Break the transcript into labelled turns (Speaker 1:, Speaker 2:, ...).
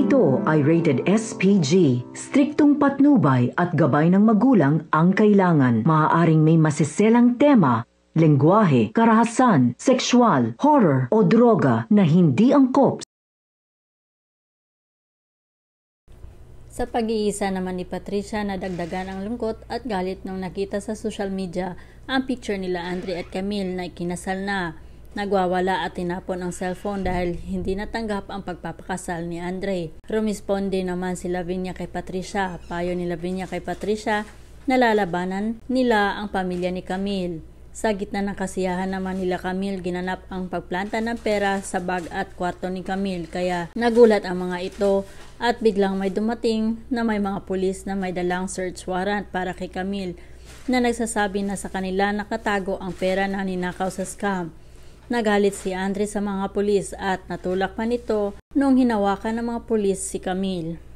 Speaker 1: Ito ay rated SPG. Striktong patnubay at gabay ng magulang ang kailangan. Maaaring may masiselang tema lengguwahe, karahasan, sexual, horror o droga na hindi angkop.
Speaker 2: Sa pag-iisa naman ni Patricia nadagdagan ang lungkot at galit nung nakita sa social media ang picture nila Andre at Camille na ikinasal na. Nagwawala at tinapon ang cellphone dahil hindi natanggap ang pagpapakasal ni Andre. Rumisponde naman si Lavinia kay Patricia. Payo ni Lavinia kay Patricia nalalabanan nila ang pamilya ni Camille. Sa gitna ng kasiyahan naman nila Camille, ginanap ang pagplanta ng pera sa bag at kwarto ni Camille kaya nagulat ang mga ito at biglang may dumating na may mga pulis na may dalang search warrant para kay Camille na nagsasabi na sa kanila nakatago ang pera na ninakaw sa scam. Nagalit si Andre sa mga pulis at natulak pa nito
Speaker 1: noong hinawakan ng mga pulis si Camille.